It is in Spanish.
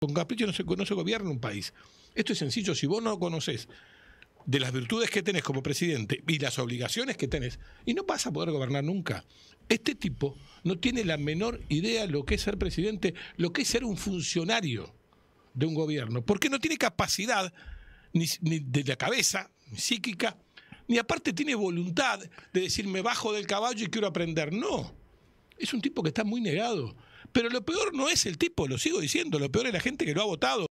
Con capricho no se, no se gobierna un país. Esto es sencillo. Si vos no conoces, de las virtudes que tenés como presidente y las obligaciones que tenés, y no vas a poder gobernar nunca. Este tipo no tiene la menor idea lo que es ser presidente, lo que es ser un funcionario de un gobierno, porque no tiene capacidad ni, de la cabeza, ni psíquica, ni aparte tiene voluntad de decirme bajo del caballo y quiero aprender. No. Es un tipo que está muy negado. Pero lo peor no es el tipo, lo sigo diciendo, lo peor es la gente que lo ha votado.